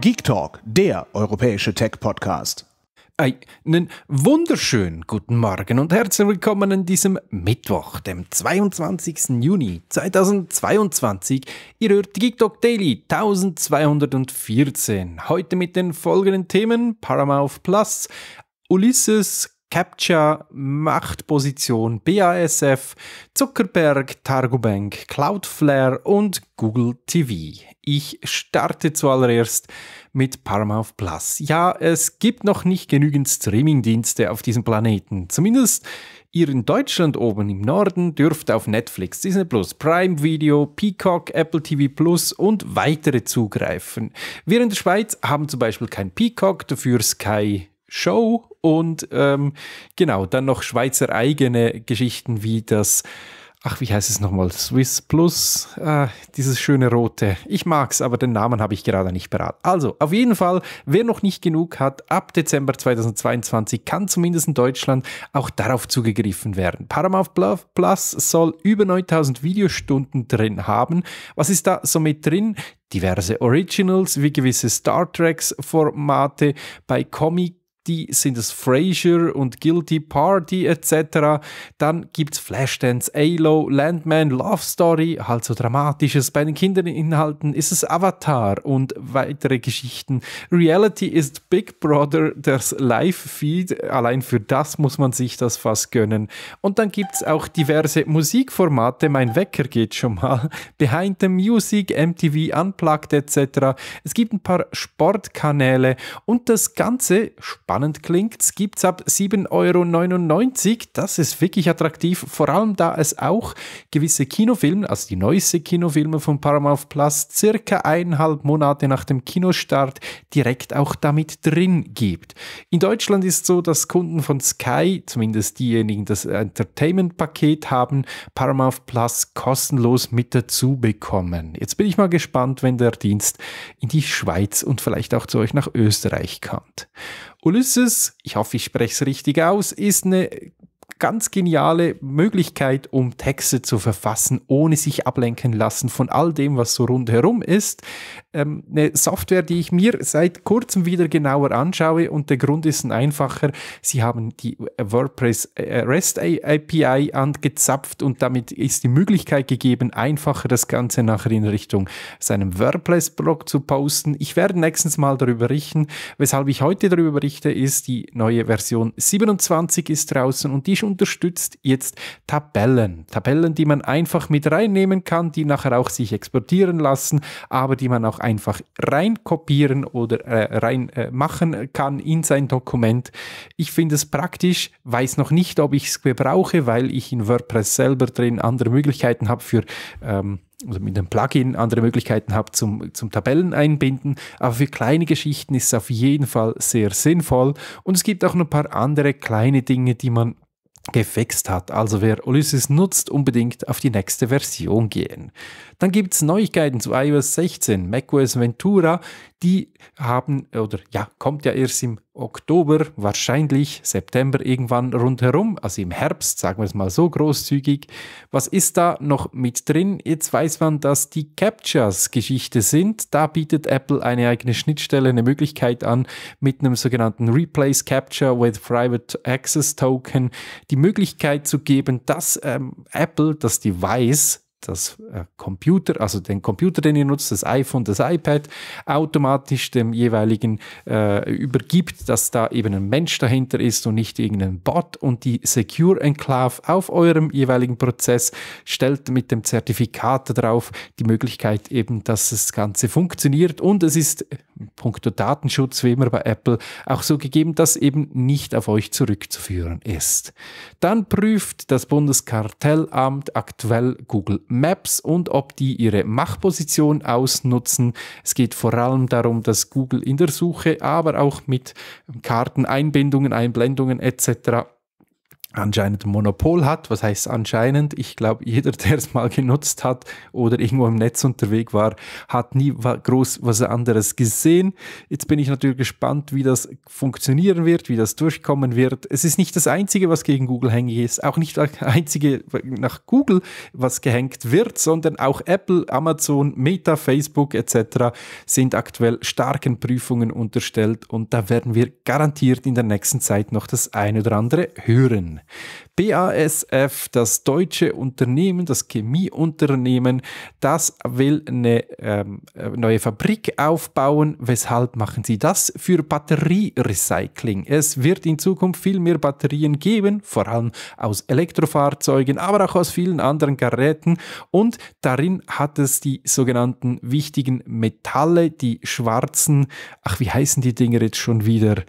Geek Talk, der europäische Tech-Podcast. Einen wunderschönen guten Morgen und herzlich willkommen an diesem Mittwoch, dem 22. Juni 2022. Ihr hört Geek Talk Daily 1214. Heute mit den folgenden Themen: Paramount Plus, Ulysses, Capture, Machtposition, BASF, Zuckerberg, Targobank, Cloudflare und Google TV. Ich starte zuallererst mit Paramount Plus. Ja, es gibt noch nicht genügend Streamingdienste auf diesem Planeten. Zumindest ihr in Deutschland oben im Norden dürft auf Netflix, Disney Plus, Prime Video, Peacock, Apple TV Plus und weitere zugreifen. Wir in der Schweiz haben zum Beispiel kein Peacock, dafür Sky Show und ähm, genau, dann noch Schweizer eigene Geschichten wie das, ach, wie heißt es nochmal, Swiss Plus, äh, dieses schöne rote. Ich mag's, aber den Namen habe ich gerade nicht beraten. Also, auf jeden Fall, wer noch nicht genug hat, ab Dezember 2022 kann zumindest in Deutschland auch darauf zugegriffen werden. Paramount Plus soll über 9000 Videostunden drin haben. Was ist da somit drin? diverse Originals wie gewisse Star trek Formate. Bei Comic die sind es Frasier und Guilty Party etc. Dann gibt es Flashdance, Halo, Landman, Love Story, halt so dramatisches. Bei den Kinderinhalten ist es Avatar und weitere Geschichten. Reality ist Big Brother, das Live-Feed. Allein für das muss man sich das fast gönnen. Und dann gibt es auch diverse Musikformate. Mein Wecker geht schon mal. Behind the Music, MTV Unplugged etc. Es gibt ein paar Sportkanäle und das Ganze spannend spannend klingt, gibt es ab 7,99 Euro. Das ist wirklich attraktiv, vor allem da es auch gewisse Kinofilme, also die neuesten Kinofilme von Paramount Plus, circa eineinhalb Monate nach dem Kinostart direkt auch damit drin gibt. In Deutschland ist es so, dass Kunden von Sky, zumindest diejenigen, das Entertainment-Paket haben, Paramount Plus kostenlos mit dazu bekommen. Jetzt bin ich mal gespannt, wenn der Dienst in die Schweiz und vielleicht auch zu euch nach Österreich kommt. Ulysses Ulysses, ich hoffe, ich spreche es richtig aus, ist eine ganz geniale Möglichkeit, um Texte zu verfassen, ohne sich ablenken lassen von all dem, was so rundherum ist. Ähm, eine Software, die ich mir seit kurzem wieder genauer anschaue und der Grund ist ein einfacher. Sie haben die äh, WordPress äh, REST API angezapft und damit ist die Möglichkeit gegeben, einfacher das Ganze nachher in Richtung seinem WordPress-Blog zu posten. Ich werde nächstes mal darüber berichten. Weshalb ich heute darüber berichte, ist, die neue Version 27 ist draußen und die schon unterstützt jetzt Tabellen. Tabellen, die man einfach mit reinnehmen kann, die nachher auch sich exportieren lassen, aber die man auch einfach rein kopieren oder äh, rein äh, machen kann in sein Dokument. Ich finde es praktisch, weiß noch nicht, ob ich es gebrauche, weil ich in WordPress selber drin andere Möglichkeiten habe für ähm, also mit einem Plugin andere Möglichkeiten habe zum, zum Tabellen einbinden. Aber für kleine Geschichten ist es auf jeden Fall sehr sinnvoll. Und es gibt auch noch ein paar andere kleine Dinge, die man gefixt hat. Also wer Ulysses nutzt, unbedingt auf die nächste Version gehen. Dann gibt es Neuigkeiten zu iOS 16, macOS Ventura, die haben, oder ja, kommt ja erst im Oktober, wahrscheinlich September irgendwann rundherum, also im Herbst, sagen wir es mal so großzügig. Was ist da noch mit drin? Jetzt weiß man, dass die Captures Geschichte sind. Da bietet Apple eine eigene Schnittstelle, eine Möglichkeit an, mit einem sogenannten Replace Capture with Private Access Token die Möglichkeit zu geben, dass ähm, Apple das Device das äh, Computer, also den Computer, den ihr nutzt, das iPhone, das iPad, automatisch dem jeweiligen äh, übergibt, dass da eben ein Mensch dahinter ist und nicht irgendein Bot. Und die Secure Enclave auf eurem jeweiligen Prozess stellt mit dem Zertifikat drauf die Möglichkeit eben, dass das Ganze funktioniert. Und es ist puncto Datenschutz, wie immer bei Apple, auch so gegeben, dass eben nicht auf euch zurückzuführen ist. Dann prüft das Bundeskartellamt aktuell Google Maps und ob die ihre Machtposition ausnutzen. Es geht vor allem darum, dass Google in der Suche, aber auch mit Karteneinbindungen, Einblendungen etc anscheinend Monopol hat. Was heißt anscheinend? Ich glaube, jeder, der es mal genutzt hat oder irgendwo im Netz unterwegs war, hat nie groß was anderes gesehen. Jetzt bin ich natürlich gespannt, wie das funktionieren wird, wie das durchkommen wird. Es ist nicht das Einzige, was gegen Google hängig ist, auch nicht das Einzige nach Google, was gehängt wird, sondern auch Apple, Amazon, Meta, Facebook etc. sind aktuell starken Prüfungen unterstellt und da werden wir garantiert in der nächsten Zeit noch das eine oder andere hören. BASF, das deutsche Unternehmen, das Chemieunternehmen, das will eine ähm, äh, neue Fabrik aufbauen. Weshalb machen sie das? Für Batterierecycling. Es wird in Zukunft viel mehr Batterien geben, vor allem aus Elektrofahrzeugen, aber auch aus vielen anderen Geräten. Und darin hat es die sogenannten wichtigen Metalle, die schwarzen, ach, wie heißen die Dinger jetzt schon wieder?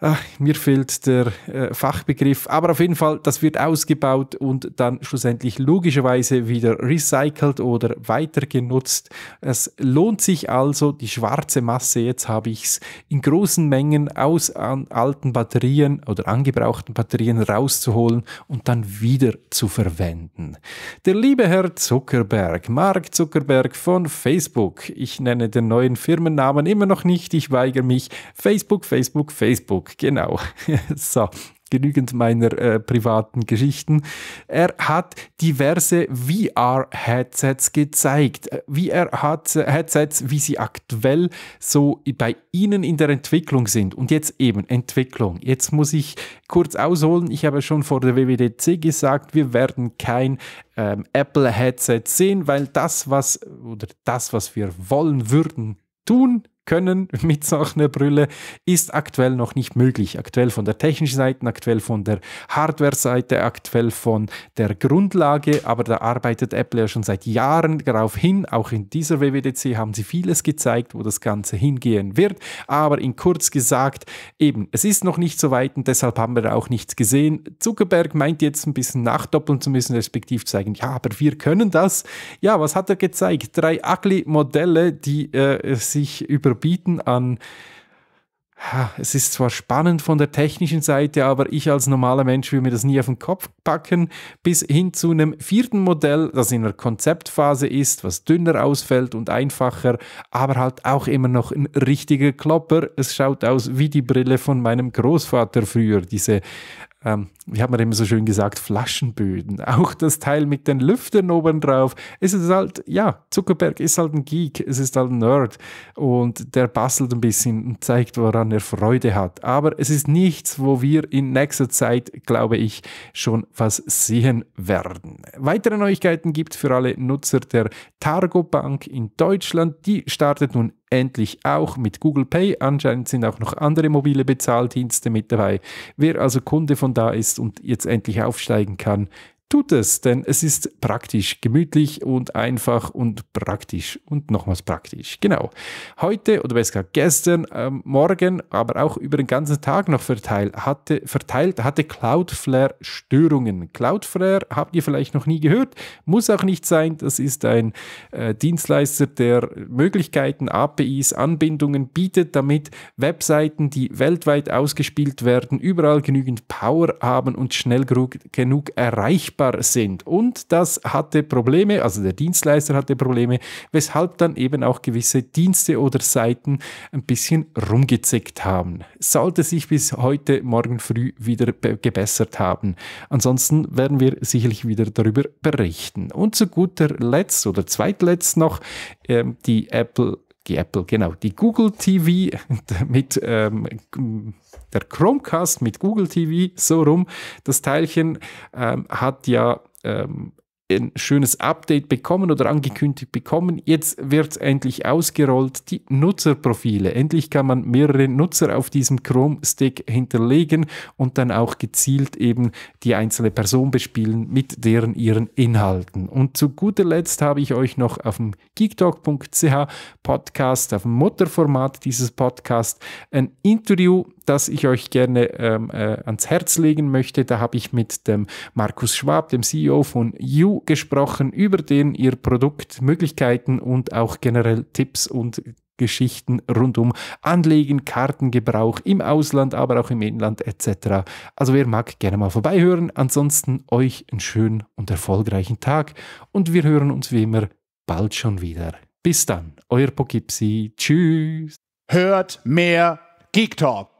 Ach, mir fehlt der äh, Fachbegriff, aber auf jeden Fall, das wird ausgebaut und dann schlussendlich logischerweise wieder recycelt oder weiter genutzt. Es lohnt sich also, die schwarze Masse, jetzt habe ich es in großen Mengen aus alten Batterien oder angebrauchten Batterien rauszuholen und dann wieder zu verwenden. Der liebe Herr Zuckerberg, Mark Zuckerberg von Facebook, ich nenne den neuen Firmennamen immer noch nicht, ich weigere mich, Facebook, Facebook, Facebook. Ausdruck, genau. so, genügend meiner äh, privaten Geschichten. Er hat diverse VR-Headsets gezeigt. Äh, VR-Headsets, wie sie aktuell so bei Ihnen in der Entwicklung sind. Und jetzt eben Entwicklung. Jetzt muss ich kurz ausholen. Ich habe schon vor der WWDC gesagt, wir werden kein ähm, Apple-Headset sehen, weil das, was oder das, was wir wollen würden tun, können mit so einer Brille, ist aktuell noch nicht möglich. Aktuell von der technischen Seite, aktuell von der Hardware-Seite, aktuell von der Grundlage, aber da arbeitet Apple ja schon seit Jahren darauf hin. Auch in dieser WWDC haben sie vieles gezeigt, wo das Ganze hingehen wird. Aber in kurz gesagt, eben, es ist noch nicht so weit und deshalb haben wir da auch nichts gesehen. Zuckerberg meint jetzt ein bisschen nachdoppeln zu müssen, respektiv zu sagen, ja, aber wir können das. Ja, was hat er gezeigt? Drei ugly Modelle, die äh, sich über bieten an es ist zwar spannend von der technischen Seite, aber ich als normaler Mensch will mir das nie auf den Kopf packen, bis hin zu einem vierten Modell, das in der Konzeptphase ist, was dünner ausfällt und einfacher, aber halt auch immer noch ein richtiger Klopper. Es schaut aus wie die Brille von meinem Großvater früher, diese ähm, wie hat man eben so schön gesagt, Flaschenböden. Auch das Teil mit den Lüftern oben drauf. Es ist halt, ja, Zuckerberg ist halt ein Geek, es ist halt ein Nerd und der bastelt ein bisschen und zeigt, woran er Freude hat. Aber es ist nichts, wo wir in nächster Zeit, glaube ich, schon was sehen werden. Weitere Neuigkeiten gibt für alle Nutzer der Targo Bank in Deutschland. Die startet nun endlich auch mit Google Pay. Anscheinend sind auch noch andere mobile Bezahldienste mit dabei. Wer also Kunde von da ist und jetzt endlich aufsteigen kann, Tut es, denn es ist praktisch, gemütlich und einfach und praktisch und nochmals praktisch. Genau. Heute oder besser gesagt gestern, ähm, morgen, aber auch über den ganzen Tag noch verteilt hatte, verteilt hatte Cloudflare Störungen. Cloudflare habt ihr vielleicht noch nie gehört, muss auch nicht sein. Das ist ein äh, Dienstleister, der Möglichkeiten, APIs, Anbindungen bietet, damit Webseiten, die weltweit ausgespielt werden, überall genügend Power haben und schnell genug erreichbar sichtbar sind. Und das hatte Probleme, also der Dienstleister hatte Probleme, weshalb dann eben auch gewisse Dienste oder Seiten ein bisschen rumgezickt haben. Sollte sich bis heute Morgen früh wieder gebessert haben. Ansonsten werden wir sicherlich wieder darüber berichten. Und zu guter Letzt oder zweitletzt noch äh, die Apple die Apple, genau, die Google TV mit ähm, der Chromecast mit Google TV so rum. Das Teilchen ähm, hat ja ähm, ein schönes Update bekommen oder angekündigt bekommen. Jetzt wird endlich ausgerollt, die Nutzerprofile. Endlich kann man mehrere Nutzer auf diesem Chrome-Stick hinterlegen und dann auch gezielt eben die einzelne Person bespielen mit deren ihren Inhalten. Und zu guter Letzt habe ich euch noch auf dem geektalk.ch Podcast, auf dem Mutterformat dieses Podcasts, ein Interview das ich euch gerne ähm, äh, ans Herz legen möchte. Da habe ich mit dem Markus Schwab, dem CEO von You, gesprochen über den ihr Produktmöglichkeiten und auch generell Tipps und Geschichten rund um Anlegen, Kartengebrauch im Ausland, aber auch im Inland etc. Also wer mag, gerne mal vorbeihören. Ansonsten euch einen schönen und erfolgreichen Tag und wir hören uns wie immer bald schon wieder. Bis dann, euer Pokipsi. Tschüss. Hört mehr Geek Talk.